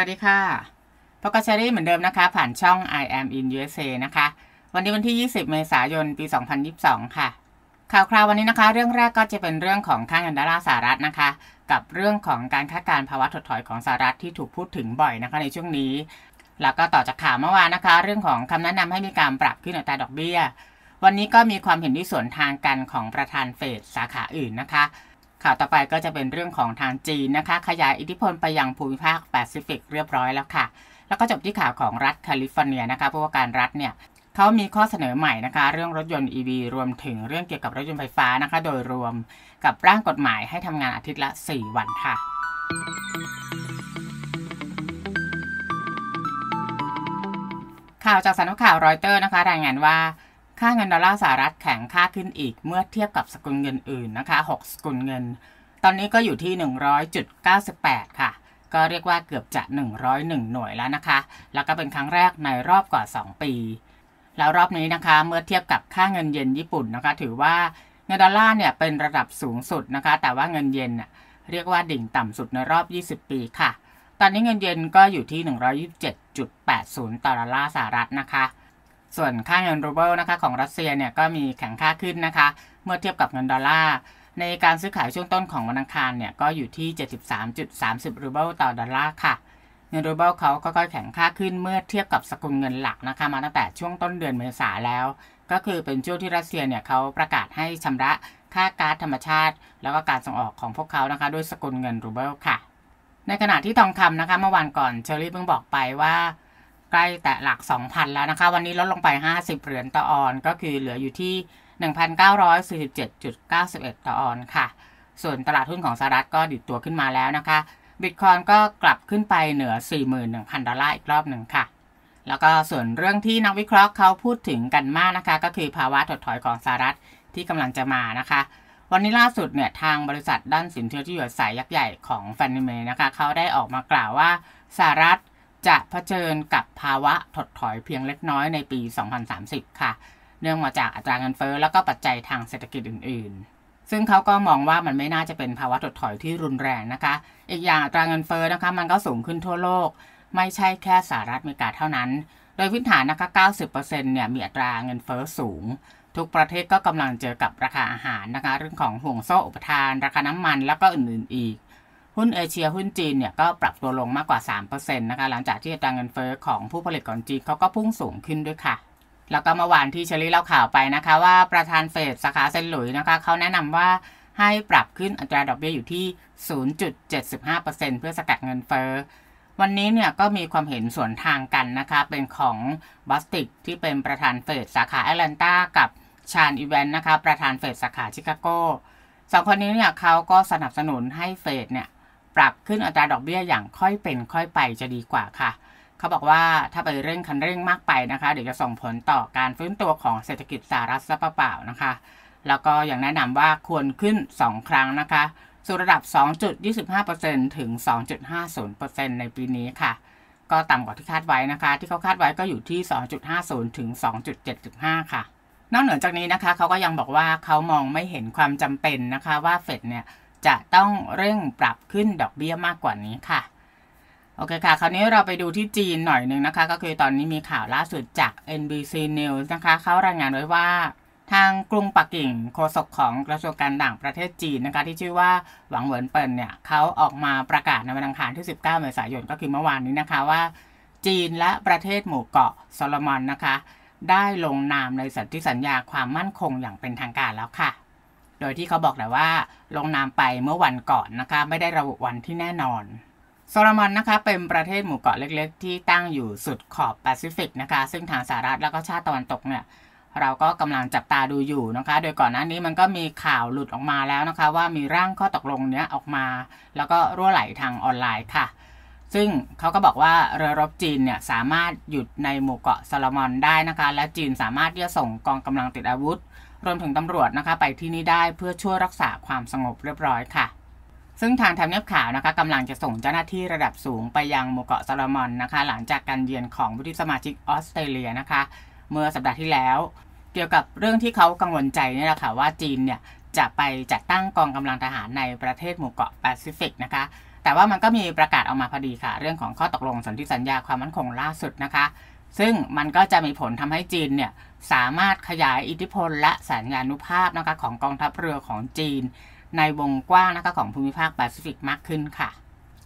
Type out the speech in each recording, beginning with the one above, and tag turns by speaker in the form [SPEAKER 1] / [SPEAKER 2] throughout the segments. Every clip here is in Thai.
[SPEAKER 1] วัสดีค่ะพกชอรี่เหมือนเดิมนะคะ ผ่านช่อง I am in USA นะคะ วันนี้วันที่ 20 เมษายน ปี 2022 ค่ะ ข่าวคราววันนี้นะคะ เรื่องแรกก็จะเป็นเรื่องของค่าเงินดอลลาร์สหรัฐนะคะ กับเรื่องของการคาดการภาวะถดถอยของสหรัฐที่ถูกพูดถึงบ่อยนะคะ ในช่วงนี้ แล้วก็ต่อจากข่าวเมื่อวานนะคะ เรื่องของคำแนะนำให้มีการปรับขึ้นอัตราดอกเบี้ย วันนี้ก็มีความเห็นที่สวนทางกันของประธานเฟดสาขาอื่นนะคะข่าวต่อไปก็จะเป็นเรื่องของทางจีนนะคะ ขยายอิทธิพลไปยังภูมิภาคแปซิฟิกเรียบร้อยแล้วค่ะ แล้วก็จบที่ข่าวของรัฐแคลิฟอร์เนียนะคะเพราะว่าการรัฐเนี่ยเขามีข้อเสนอใหม่นะคะ เรื่องรถยนต์ EV รวมถึงเรื่องเกี่ยวกับรถยนต์ไฟฟ้านะคะ โดยรวมกับร่างกฎหมายให้ทำงานอาทิตย์ละ 4 วันค่ะ ข่าวจากสำนักข่าวรอยเตอร์นะคะ รายงานว่าค่าเงินดอลลาร์สหรัฐแข็งค่าขึ้นอีกเมื่อเทียบกับสกุลเงินอื่นนะคะ 6 สกุลเงิน ตอนนี้ก็อยู่ที่ 100.98 ค่ะ ก็เรียกว่าเกือบจะ 101 หน่วยแล้วนะคะ แล้วก็เป็นครั้งแรกในรอบกว่า 2 ปี แล้วรอบนี้นะคะเมื่อเทียบกับค่าเงินเยนญี่ปุ่นนะคะ ถือว่าเงินดอลลาร์เนี่ยเป็นระดับสูงสุดนะคะ แต่ว่าเงินเยนเรียกว่าดิ่งต่ำสุดในรอบ 20 ปีค่ะ ตอนนี้เงินเยนก็อยู่ที่ 127.80ต่อดอลลาร์สหรัฐนะคะส่วนค่าเงินรูเบิลนะคะของรัสเซียเนี่ยก็มีแข็งค่าขึ้นนะคะเมื่อเทียบกับเงินดอลลาร์ในการซื้อขายช่วงต้นของวันอังคารเนี่ยก็อยู่ที่ 73.30รูเบิลต่อดอลลาร์ค่ะ เงินรูเบิลเขาก็ค่อยแข็งค่าขึ้นเมื่อเทียบกับสกุลเงินหลักนะคะ มาตั้งแต่ช่วงต้นเดือนเมษาแล้ว ก็คือเป็นช่วงที่รัสเซียเนี่ยเขาประกาศให้ชำระค่าก๊าซธรรมชาติ แล้วก็การส่งออกของพวกเขานะคะด้วยสกุลเงินรูเบิลค่ะในขณะที่ทองคำนะคะเมื่อวานก่อนเชอรี่เพิ่งบอกไปว่าใกล้แต่หลัก 2,000 แล้วนะคะ วันนี้ลดลงไป 50 เหรียญต่อออนก็คือเหลืออยู่ที่ 1,947.91 ต่อออนค่ะ ส่วนตลาดหุ้นของสหรัฐก็ดิดตัวขึ้นมาแล้วนะคะบิตคอยก็กลับขึ้นไปเหนือ 41,000 ดอลลาร์อีกรอบหนึ่งค่ะ แล้วก็ส่วนเรื่องที่นักวิเคราะห์เขาพูดถึงกันมากนะคะ ก็คือภาวะถดถอยของสหรัฐที่กำลังจะมานะคะ วันนี้ล่าสุดเนี่ยทางบริษัทด้านสินเชื่อที่อยู่อาศัยยักษ์ใหญ่ของแฟนนิเมนะคะเขาได้ออกมากล่าวว่าสหรัฐจะะเผชิญกับภาวะถดถอยเพียงเล็กน้อยในปี 2030 ค่ะ เนื่องมาจากอัตราเงินเฟ้อแล้วก็ปัจจัยทางเศรษฐกิจอื่นๆ ซึ่งเขาก็มองว่ามันไม่น่าจะเป็นภาวะถดถอยที่รุนแรงนะคะ อีกอย่างอัตราเงินเฟ้อนะคะมันก็สูงขึ้นทั่วโลก ไม่ใช่แค่สหรัฐอเมริกาเท่านั้น โดยพื้นฐานนะคะ 90%เนี่ยมีอัตราเงินเฟ้อสูง ทุกประเทศก็กำลังเจอกับราคาอาหารนะคะ เรื่องของห่วงโซ่อุปทาน ราคาน้ำมันแล้วก็อื่นๆ อีกหุ้นเอเชียหุ้นจีนเนี่ยก็ปรับตัวลงมากกว่า3%นะคะหลังจากที่อัตราเงินเฟอ้อของผู้ผลิตของจีนเขาก็พุ่งสูงขึ้นด้วยค่ะ แล้วก็เมื่อวานที่เชลี่เล่าข่าวไปนะคะว่าประธานเฟดสาขาเซนหลุยนะคะเขาแนะนำว่าให้ปรับขึ้นอัตราดอกเบี้ยอยู่ที่ 0.75%เพื่อสกัดเงินเฟ้อวันนี้เนี่ยก็มีความเห็นส่วนทางกันนะคะ เป็นของบอสติก ที่เป็นประธานเฟดสาขาแอตแลนตากับชานอีเวนนะคะประธานเฟดสาขาชิคาโกสองคนนี้เนี่ยเขาก็สนับสนุนให้เฟดเนี่ยปรับขึ้นอัตราดอกเบี้ยอย่างค่อยเป็นค่อยไปจะดีกว่าค่ะ เขาบอกว่าถ้าไปเร่งคันเร่งมากไปนะคะ เดี๋ยวจะส่งผลต่อการฟื้นตัวของเศรษฐกิจสหรัฐซะเปล่าๆนะคะ แล้วก็อย่างแนะนำว่าควรขึ้น 2 ครั้งนะคะ สู่ระดับ 2.25%ถึง 2.50%ในปีนี้ค่ะ ก็ต่ำกว่าที่คาดไว้นะคะ ที่เขาคาดไว้ก็อยู่ที่ 2.50 ถึง2.75ค่ะ นอกเหนือจากนี้นะคะเขาก็ยังบอกว่าเขามองไม่เห็นความจำเป็นนะคะว่าเฟดเนี่ยจะต้องเร่งปรับขึ้นดอกเบี้ยมากกว่านี้ค่ะ โอเคค่ะคราวนี้เราไปดูที่จีนหน่อยหนึ่งนะคะ ก็คือตอนนี้มีข่าวล่าสุดจาก NBC News นะคะ เขารายงานไว้ว่าทางกรุงปักกิ่งโฆษกของกระทรวงการต่างประเทศจีนนะคะ ที่ชื่อว่าหวังเหวินเปิลเนี่ยเขาออกมาประกาศในวันอังคารที่ 19เมษายนก็คือเมื่อวานนี้นะคะว่า จีนและประเทศหมู่เกาะโซโลมอนนะคะ ได้ลงนามในสัสัญญาความมั่นคงอย่างเป็นทางการแล้วค่ะโดยที่เขาบอกแต่ว่าลงนามไปเมื่อวันก่อนนะคะ ไม่ได้ระบุวันที่แน่นอนโซลมอนนะคะ เป็นประเทศหมู่เกาะเล็กๆ ที่ตั้งอยู่สุดขอบแปซิฟิกนะคะ ซึ่งทางสหรัฐแล้วก็ชาติตะวันตกเนี่ย เราก็กำลังจับตาดูอยู่นะคะ โดยก่อนหน้านี้มันก็มีข่าวหลุดออกมาแล้วนะคะ ว่ามีร่างข้อตกลงเนี้ยออกมา แล้วก็รั่วไหลทางออนไลน์ค่ะ ซึ่งเขาก็บอกว่าเรือรบจีนเนี่ยสามารถหยุดในหมู่เกาะโซาลมอนได้นะคะและจีนสามารถที่จะส่งกองกำลังติดอาวุธรวมถึงตำรวจนะคะไปที่นี่ได้เพื่อช่วยรักษาความสงบเรียบร้อยค่ะ ซึ่งทางทำเนียบขาวนะคะกำลังจะส่งเจ้าหน้าที่ระดับสูงไปยังหมู่เกาะซาลมอนนะคะ หลังจากการเยือนของวุฒิสมาชิกออสเตรเลียนะคะเมื่อสัปดาห์ที่แล้ว เกี่ยวกับเรื่องที่เขากังวลใจนี่แหละค่ะว่าจีนเนี่ยจะไปจัดตั้งกองกำลังทหารในประเทศหมู่เกาะแปซิฟิกนะคะแต่ว่ามันก็มีประกาศออกมาพอดีค่ะ เรื่องของข้อตกลงสนธิสัญญาความมั่นคงล่าสุดนะคะ ซึ่งมันก็จะมีผลทำให้จีนเนี่ยสามารถขยายอิทธิพลและสัญญานุภาพนะคะของกองทัพเรือของจีน ในวงกว้างนะคะของภูมิภาคแปซิฟิก มากขึ้นค่ะ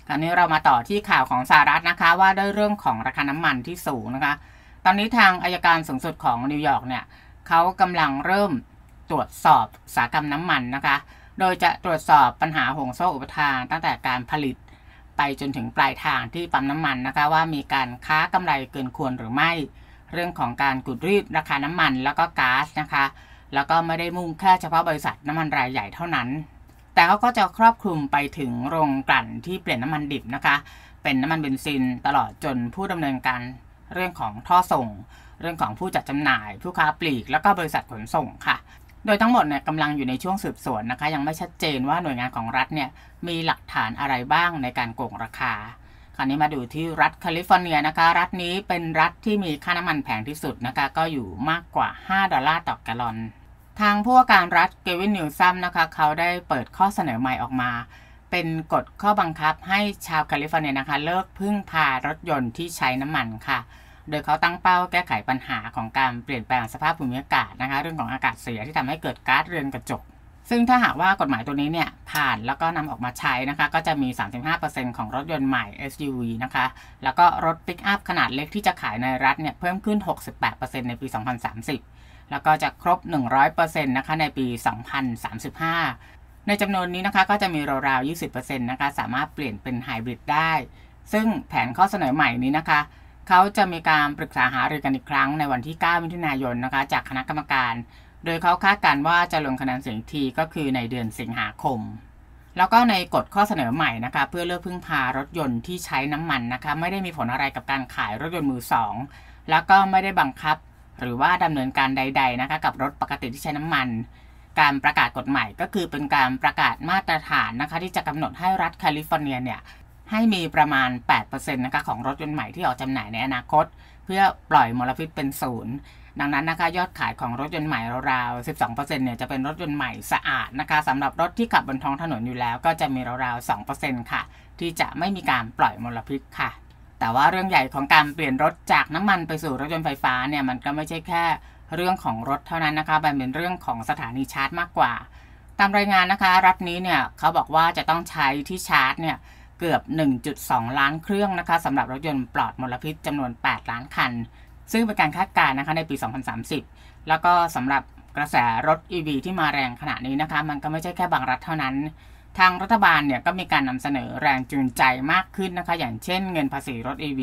[SPEAKER 1] คราวนี้เรามาต่อที่ข่าวของสหรัฐนะคะว่าด้วยเรื่องของราคาน้ำมันที่สูงนะคะ ตอนนี้ทางอายการสูงสุดของนิวยอร์กเนี่ยเขากำลังเริ่มตรวจสอบสากรรมน้ำมันนะคะ โดยจะตรวจสอบปัญหาห่วงโซ่อุปทานตั้งแต่การผลิตไปจนถึงปลายทางที่ปั๊มน้ำมันนะคะว่ามีการค้ากำไรเกินควรหรือไม่เรื่องของการกุดรีดราคาน้ำมัน แล้วก็ก๊าซนะคะ แล้วก็ไม่ได้มุ่งแค่เฉพาะบริษัทน้ำมันรายใหญ่เท่านั้น แต่เขาก็จะครอบคลุมไปถึงโรงกลั่นที่เปลี่ยนน้ามันดิบนะคะ เป็นน้ำมันเบนซิน ตลอดจนผู้ดำเนินการเรื่องของท่อส่ง เรื่องของผู้จัดจำหน่าย ผู้ค้าปลีกแล้วก็บริษัทขนส่งค่ะ โดยทั้งหมดเนี่ยกำลังอยู่ในช่วงสืบสวนนะคะ ยังไม่ชัดเจนว่าหน่วยงานของรัฐเนี่ยมีหลักฐานอะไรบ้างในการโกงราคาคราวนี้มาดูที่รัฐแคลิฟอร์เนียนะคะ รัฐนี้เป็นรัฐที่มีค่าน้ำมันแพงที่สุดนะคะ ก็อยู่มากกว่า 5 ดอลลาร์ต่อแกลลอน ทางผู้ว่าการรัฐเกวิน นิวซัมนะคะ เขาได้เปิดข้อเสนอใหม่ออกมา เป็นกฎข้อบังคับให้ชาวแคลิฟอร์เนียนะคะเลิกพึ่งพารถยนต์ที่ใช้น้ำมันค่ะ โดยเขาตั้งเป้าแก้ไขปัญหาของการเปลี่ยนแปลงสภาพภูมิอากาศนะคะ เรื่องของอากาศเสียที่ทำให้เกิดก๊าซเรือนกระจกซึ่งถ้าหากว่ากฎหมายตัวนี้เนี่ย ผ่านแล้วก็นำออกมาใช้นะคะ ก็จะมี 35%ของรถยนต์ใหม่ SUV นะคะ แล้วก็รถปิกอัพขนาดเล็กที่จะขายในรัฐเนี่ย เพิ่มขึ้น 68%ในปี 2030 แล้วก็จะครบ 100%นะคะในปี 2035 ในจำนวนนี้นะคะ ก็จะมีราวๆ 20%นะคะ สามารถเปลี่ยนเป็นไฮบริดได้ ซึ่งแผนข้อเสนอใหม่นี้นะคะ เขาจะมีการปรึกษาหารือกันอีกครั้งในวันที่ 9 มิถุนายนนะคะ จากคณะกรรมการโดยเขาคาดการว่าจะลงคะแนนเสียงทีก็คือในเดือนสิงหาคม แล้วก็ในกฎข้อเสนอใหม่นะคะเพื่อเลิกพึ่งพารถยนต์ที่ใช้น้ำมันนะคะไม่ได้มีผลอะไรกับการขายรถยนต์มือสองแล้วก็ไม่ได้บังคับหรือว่าดำเนินการใดๆนะคะกับรถปกติที่ใช้น้ำมัน การประกาศกฎใหม่ก็คือเป็นการประกาศมาตรฐานนะคะ ที่จะกำหนดให้รัฐแคลิฟอร์เนียเนี่ยให้มีประมาณ 8%นะคะของรถยนต์ใหม่ที่ออกจำหน่ายในอนาคต เพื่อปล่อยมลพิษเป็นศูนย์ดังนั้นนะคะยอดขายของรถยนต์ใหม่ราวๆ 12%เนี่ยจะเป็นรถยนต์ใหม่สะอาดนะคะสำหรับรถที่ขับบนท้องถนนอยู่แล้วก็จะมีราวๆ 2%ค่ะที่จะไม่มีการปล่อยมลพิษค่ะ แต่ว่าเรื่องใหญ่ของการเปลี่ยนรถจากน้ำมันไปสู่รถยนต์ไฟฟ้าเนี่ยมันก็ไม่ใช่แค่เรื่องของรถเท่านั้นนะคะมันเป็นเรื่องของสถานีชาร์จมากกว่า ตามรายงานนะคะรัฐนี้เนี่ยเขาบอกว่าจะต้องใช้ที่ชาร์จเนี่ยเกือบ 1.2 ล้านเครื่องนะคะสำหรับรถยนต์ปลอดมลพิษจำนวน 8 ล้านคันซึ่งเป็นการคาดการณ์นะคะในปี 2030 แล้วก็สำหรับกระแสรถ EV ที่มาแรงขณะนี้นะคะมันก็ไม่ใช่แค่บางรัฐเท่านั้น ทางรัฐบาลเนี่ยก็มีการนำเสนอแรงจูงใจมากขึ้นนะคะ อย่างเช่นเงินภาษีรถ EV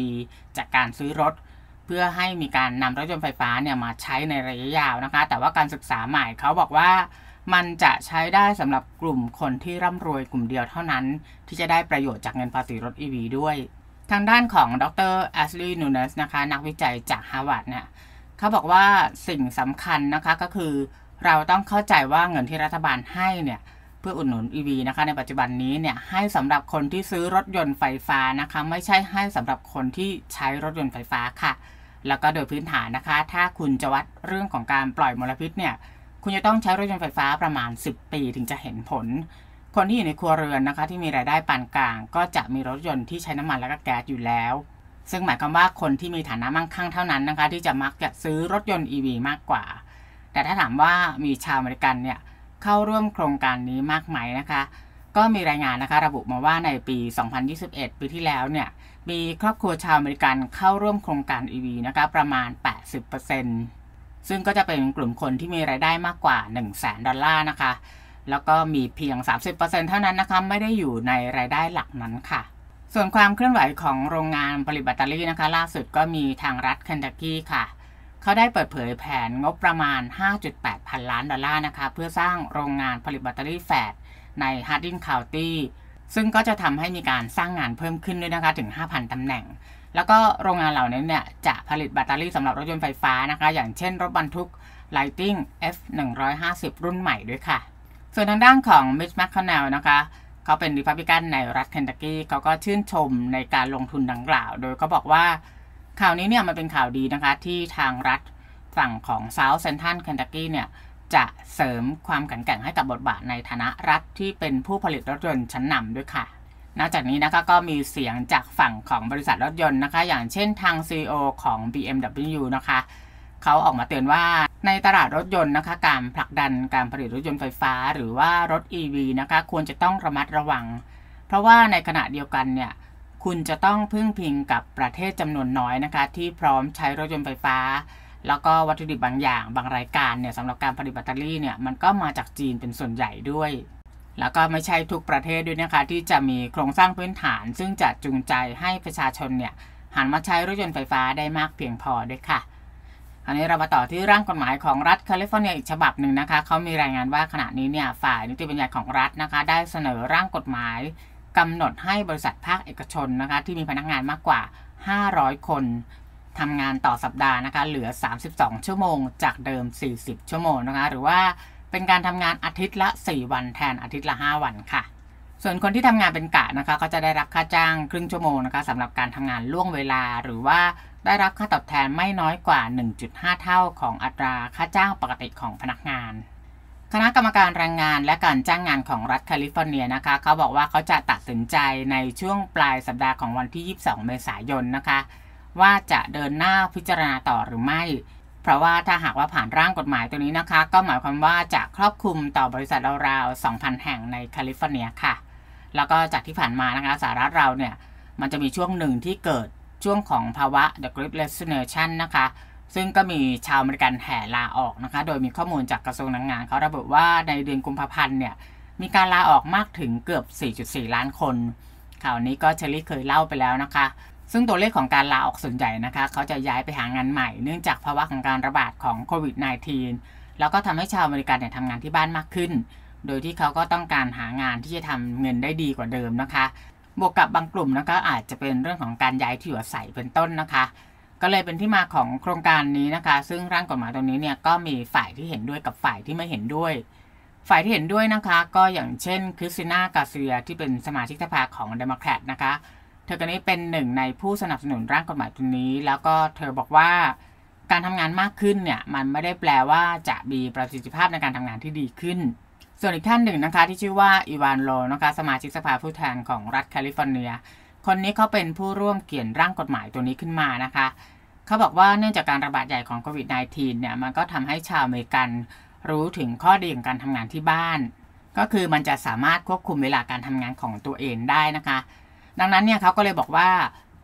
[SPEAKER 1] จากการซื้อรถ เพื่อให้มีการนำรถยนต์ไฟฟ้าเนี่ยมาใช้ในระยะยาวนะคะ แต่ว่าการศึกษาใหม่เขาบอกว่ามันจะใช้ได้สำหรับกลุ่มคนที่ร่ำรวยกลุ่มเดียวเท่านั้นที่จะได้ประโยชน์จากเงินภาษีรถ EV ด้วยทางด้านของดรแอชลีย์นูเนสนะคะนักวิจัยจากฮาร์วาร์ดเนี่ยเขาบอกว่าสิ่งสำคัญนะคะก็คือเราต้องเข้าใจว่าเงินที่รัฐบาลให้เนี่ยเพื่ออุดหนุน e ีนะคะในปัจจุบันนี้เนี่ยให้สำหรับคนที่ซื้อรถยนต์ไฟฟ้านะคะไม่ใช่ให้สำหรับคนที่ใช้รถยนต์ไฟฟ้าค่ะ แล้วก็โดยพื้นฐานนะคะ ถ้าคุณจะวัดเรื่องของการปล่อยมลพิษเนี่ยคุณจะต้องใช้รถยนต์ไฟฟ้าประมาณ 10 ปี ถึงจะเห็นผลคนที่อยู่ในครัวเรือนนะคะที่มีรายได้ปานกลางก็จะมีรถยนต์ที่ใช้น้ำมันและก็แก๊สอยู่แล้ว ซึ่งหมายความว่าคนที่มีฐานะมั่งคั่ง เท่านั้นนะคะที่จะมักจะซื้อรถยนต์ EV มากกว่าแต่ถ้าถามว่ามีชาวอเมริกันเนี่ยเข้าร่วมโครงการนี้มากไหมนะคะ ก็มีรายงานนะคะระบุมาว่าในปี 2021 ปีที่แล้วเนี่ยมีครอบครัวชาวอเมริกันเข้าร่วมโครงการ EV นะคะประมาณ 80%ซึ่งก็จะเป็นกลุ่มคนที่มีรายได้มากกว่า 1 0 0 0 0 0 ดอลลาร์นะคะแล้วก็มีเพียง 30%เท่านั้นนะคะไม่ได้อยู่ในรายได้หลักนั้นค่ะ ส่วนความเคลื่อนไหวของโรงงานผลิตแบตเตอรี่นะคะ ล่าสุดก็มีทางรัฐเคนทักกี้ค่ะเขาได้เปิดเผยแผนงบประมาณ 5.8 พันล้านดอลลาร์นะคะ เพื่อสร้างโรงงานผลิตแบตเตอรี่แฟดในฮาร์ดินคาวตี้ซึ่งก็จะทำให้มีการสร้างงานเพิ่มขึ้นด้วยนะคะถึง 5,000ตำแหน่ง แล้วก็โรงงานเหล่านี้เนี่ยจะผลิตแบตเตอรี่สำหรับรถยนต์ไฟฟ้านะคะอย่างเช่นรถบรรทุก Lighting F150 รุ่นใหม่ด้วยค่ะส่วนทางด้านของมิชแมคคอนเนลนะคะ เขาเป็นริพับบิกันในรัฐเคนตักกี้ เขาก็ชื่นชมในการลงทุนดังกล่าว โดยก็บอกว่าข่าวนี้เนี่ยมันเป็นข่าวดีนะคะ ที่ทางรัฐฝั่งของเซาท์เซนทันเคนตักกี้เนี่ย จะเสริมความแข็งแกร่งให้กับบทบาทในฐานะรัฐที่เป็นผู้ผลิตรถยนต์ชั้นนำด้วยค่ะ นอกจากนี้นะคะก็มีเสียงจากฝั่งของบริษัทรถยนต์นะคะ อย่างเช่นทาง CEO ของ BMW นะคะเขาออกมาเตือนว่าในตลาดรถยนต์นะคะการผลักดันการผลิตรถยนต์ไฟฟ้า หรือว่ารถ EV นะคะควรจะต้องระมัดระวัง เพราะว่าในขณะเดียวกันเนี่ยคุณจะต้องพึ่งพิงกับประเทศจำนวนน้อยนะคะ ที่พร้อมใช้รถยนต์ไฟฟ้า แล้วก็วัตถุดิบบางอย่างบางรายการเนี่ยสำหรับการผลิตแบตเตอรี่เนี่ยมันก็มาจากจีนเป็นส่วนใหญ่ด้วย แล้วก็ไม่ใช่ทุกประเทศด้วยนะคะที่จะมีโครงสร้างพื้นฐาน ซึ่งจะจูงใจให้ประชาชนเนี่ยหันมาใช้รถยนต์ไฟฟ้าได้มากเพียงพอด้วยค่ะอันนี้เรามาต่อที่ร่างกฎหมายของรัฐแคลิฟอร์เนียอีกฉบับหนึ่งนะคะ เขามีรายงานว่าขณะนี้เนี่ย ฝ่ายนิติบัญญัติของรัฐนะคะ ได้เสนอร่างกฎหมายกำหนดให้บริษัทภาคเอกชนนะคะ ที่มีพนักงานมากกว่า 500 คนทำงานต่อสัปดาห์นะคะ เหลือ 32 ชั่วโมงจากเดิม 40 ชั่วโมงนะคะ หรือว่าเป็นการทำงานอาทิตย์ละ 4 วันแทนอาทิตย์ละ 5 วันค่ะ ส่วนคนที่ทำงานเป็นกะนะคะก็จะได้รับค่าจ้างครึ่งชั่วโมงนะคะสำหรับการทำงานล่วงเวลาหรือว่าได้รับค่าตอบแทนไม่น้อยกว่า 1.5 เท่าของอัตราค่าจ้างปกติของพนักงาน คณะกรรมการแรงงานและการจ้างงานของรัฐแคลิฟอร์เนียนะคะ เขาบอกว่าเขาจะตัดสินใจในช่วงปลายสัปดาห์ของวันที่ 22 เมษายนนะคะ ว่าจะเดินหน้าพิจารณาต่อหรือไม่ เพราะว่าถ้าหากว่าผ่านร่างกฎหมายตัวนี้นะคะ ก็หมายความว่าจะครอบคลุมต่อบริษัทราวๆ2,000 แห่งในแคลิฟอร์เนียค่ะ แล้วก็จากที่ผ่านมานะคะสหรัฐเราเนี่ย มันจะมีช่วงหนึ่งที่เกิดช่วงของภาวะ The Great Resignation นะคะ ซึ่งก็มีชาวอเมริกันแห่ลาออกนะคะ โดยมีข้อมูลจากกระทรวงแรงงานเขาระบุว่าในเดือนกุมภาพันธ์เนี่ย มีการลาออกมากถึงเกือบ 4.4 ล้านคน ข่าวนี้ก็เชลี่เคยเล่าไปแล้วนะคะ ซึ่งตัวเลขของการลาออกส่วนใหญ่นะคะ เขาจะย้ายไปหางานใหม่ เนื่องจากภาวะของการระบาดของโควิด -19 แล้วก็ทำให้ชาวอเมริกันเนี่ยทำงานที่บ้านมากขึ้น โดยที่เขาก็ต้องการหางานที่จะทำเงินได้ดีกว่าเดิมนะคะบวกกับบางกลุ่มนะคะอาจจะเป็นเรื่องของการย้ายที่อยู่อาศัยเป็นต้นนะคะ ก็เลยเป็นที่มาของโครงการนี้นะคะ ซึ่งร่างกฎหมายตรงนี้เนี่ยก็มีฝ่ายที่เห็นด้วยกับฝ่ายที่ไม่เห็นด้วย ฝ่ายที่เห็นด้วยนะคะก็อย่างเช่นคริสติน่ากาเซีย ที่เป็นสมาชิกสภาของเดโมแครตนะคะเธอคนนี้เป็นหนึ่งในผู้สนับสนุนร่างกฎหมายตัวนี้ แล้วก็เธอบอกว่า การทำงานมากขึ้นเนี่ยมันไม่ได้แปลว่าจะมีประสิทธิภาพในการทำงานที่ดีขึ้นส่วนอีกท่านหนึ่งนะคะ ที่ชื่อว่าอีวานโลนะคะสมาชิกสภาผู้แทนของรัฐแคลิฟอร์เนีย คนนี้เขาเป็นผู้ร่วมเขียนร่างกฎหมายตัวนี้ขึ้นมานะคะเขาบอกว่าเนื่องจากการระบาดใหญ่ของโควิด -19 เนี่ย มันก็ทำให้ชาวอเมริกันรู้ถึงข้อดีของการทำงานที่บ้าน ก็คือมันจะสามารถควบคุมเวลาการทำงานของตัวเองได้นะคะ ดังนั้นเนี่ยเขาก็เลยบอกว่า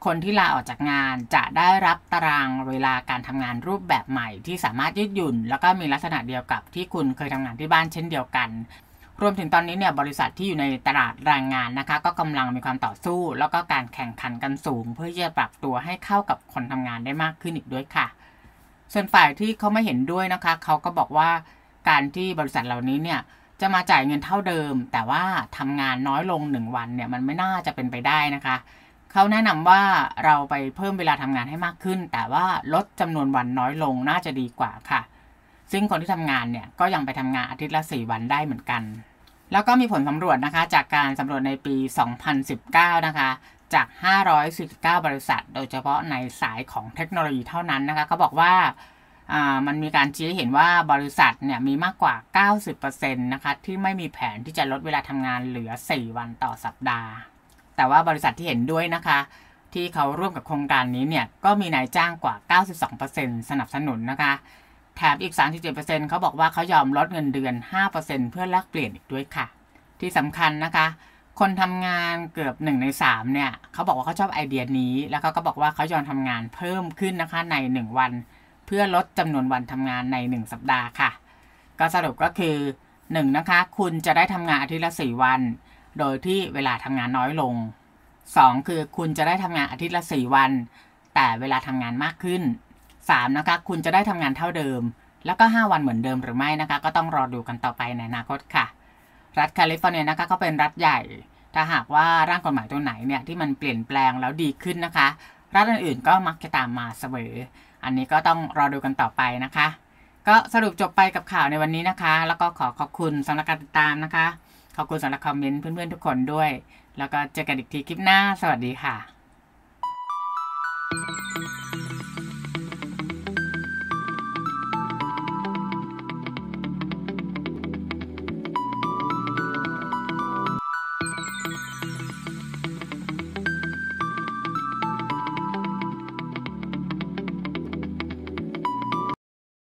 [SPEAKER 1] คนที่ลาออกจากงานจะได้รับตารางเวลาการทำงานรูปแบบใหม่ ที่สามารถยืดหยุ่น แล้วก็มีลักษณะเดียวกับที่คุณเคยทำงานที่บ้านเช่นเดียวกัน รวมถึงตอนนี้เนี่ยบริษัทที่อยู่ในตลาดแรงงานนะคะ ก็กำลังมีความต่อสู้ แล้วก็การแข่งขันกันสูงเพื่อจะปรับตัวให้เข้ากับคนทำงานได้มากขึ้นอีกด้วยค่ะ ส่วนฝ่ายที่เขาไม่เห็นด้วยนะคะเขาก็บอกว่าการที่บริษัทเหล่านี้เนี่ย จะมาจ่ายเงินเท่าเดิม แต่ว่าทำงานน้อยลงหนึ่งวันเนี่ยมันไม่น่าจะเป็นไปได้นะคะเขาแนะนำว่าเราไปเพิ่มเวลาทำงานให้มากขึ้น แต่ว่าลดจำนวนวันน้อยลงน่าจะดีกว่าค่ะ ซึ่งคนที่ทำงานเนี่ยก็ยังไปทำงานอาทิตย์ละ 4 วันได้เหมือนกัน แล้วก็มีผลสำรวจนะคะจากการสำรวจในปี 2019 นะคะ จาก549บริษัท โดยเฉพาะในสายของเทคโนโลยีเท่านั้นนะคะเขาบอกว่ามันมีการชี้เห็นว่าบริษัทเนี่ยมีมากกว่า 90%นะคะ ที่ไม่มีแผนที่จะลดเวลาทำงานเหลือ 4 วันต่อสัปดาห์แต่ว่าบริษัทที่เห็นด้วยนะคะ ที่เขาร่วมกับโครงการนี้เนี่ยก็มีนายจ้างกว่า 92%สนับสนุนนะคะ แถมอีก 37%เขาบอกว่าเขายอมลดเงินเดือน 5%เพื่อแลกเปลี่ยนอีกด้วยค่ะ ที่สำคัญนะคะ คนทำงานเกือบ 1 ใน 3 เนี่ยเขาบอกว่าเขาชอบไอเดียนี้ แล้วเขาก็บอกว่าเขายอมทำงานเพิ่มขึ้นนะคะใน 1 วัน เพื่อลดจำนวนวันทำงานใน 1 สัปดาห์ค่ะ ก็สรุปก็คือ 1. นะคะ คุณจะได้ทำงานอาทิตย์ละ 4 วันโดยที่เวลาทำงานน้อยลง 2. คือคุณจะได้ทำงานอาทิตย์ละ 4 วัน แต่เวลาทำงานมากขึ้น 3. นะคะคุณจะได้ทำงานเท่าเดิม แล้วก็ 5 วันเหมือนเดิมหรือไม่นะคะ ก็ต้องรอดูกันต่อไปในอนาคตค่ะ รัฐแคลิฟอร์เนียนะคะก็เป็นรัฐใหญ่ ถ้าหากว่าร่างกฎหมายตัวไหนเนี่ยที่มันเปลี่ยนแปลงแล้วดีขึ้นนะคะ รัฐอื่นๆก็มักจะตามมาเสมอ อันนี้ก็ต้องรอดูกันต่อไปนะคะ ก็สรุปจบไปกับข่าวในวันนี้นะคะ แล้วก็ขอขอบคุณสำหรับการติดตามนะคะขอบคุณสำหรับคอมเมนต์เพื่อนๆทุกคนด้วย แล้วก็เจอกันอีกทีคลิปหน้า สวัสดีค่ะ